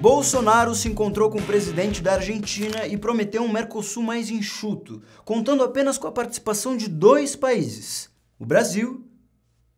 Bolsonaro se encontrou com o presidente da Argentina e prometeu um Mercosul mais enxuto, contando apenas com a participação de dois países, o Brasil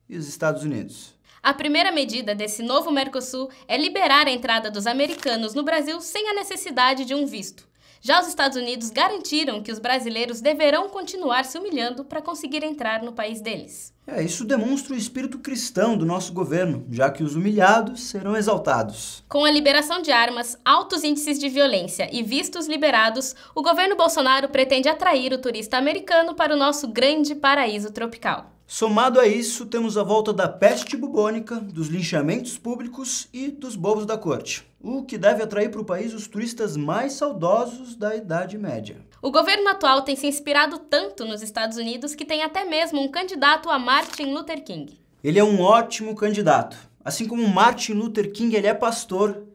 e os Estados Unidos. A primeira medida desse novo Mercosul é liberar a entrada dos americanos no Brasil sem a necessidade de um visto. Já os Estados Unidos garantiram que os brasileiros deverão continuar se humilhando para conseguir entrar no país deles. É, isso demonstra o espírito cristão do nosso governo, já que os humilhados serão exaltados. Com a liberação de armas, altos índices de violência e vistos liberados, o governo Bolsonaro pretende atrair o turista americano para o nosso grande paraíso tropical. Somado a isso, temos a volta da peste bubônica, dos linchamentos públicos e dos bobos da corte, o que deve atrair para o país os turistas mais saudosos da Idade Média. O governo atual tem se inspirado tanto nos Estados Unidos que tem até mesmo um candidato a Martin Luther King. Ele é um ótimo candidato. Assim como Martin Luther King, ele é pastor.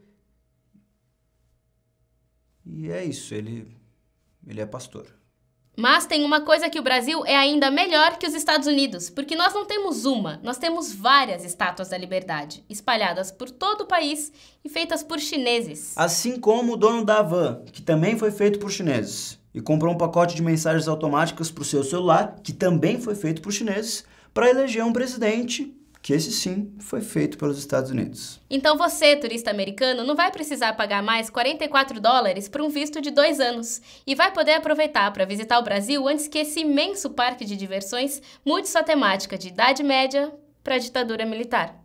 E é isso, ele, ele é pastor. Mas tem uma coisa que o Brasil é ainda melhor que os Estados Unidos, porque nós não temos uma, nós temos várias estátuas da liberdade, espalhadas por todo o país e feitas por chineses. Assim como o dono da Van, que também foi feito por chineses, e comprou um pacote de mensagens automáticas para o seu celular, que também foi feito por chineses, para eleger um presidente que esse sim foi feito pelos Estados Unidos. Então você, turista americano, não vai precisar pagar mais 44 dólares por um visto de dois anos e vai poder aproveitar para visitar o Brasil antes que esse imenso parque de diversões mude sua temática de Idade Média para ditadura militar.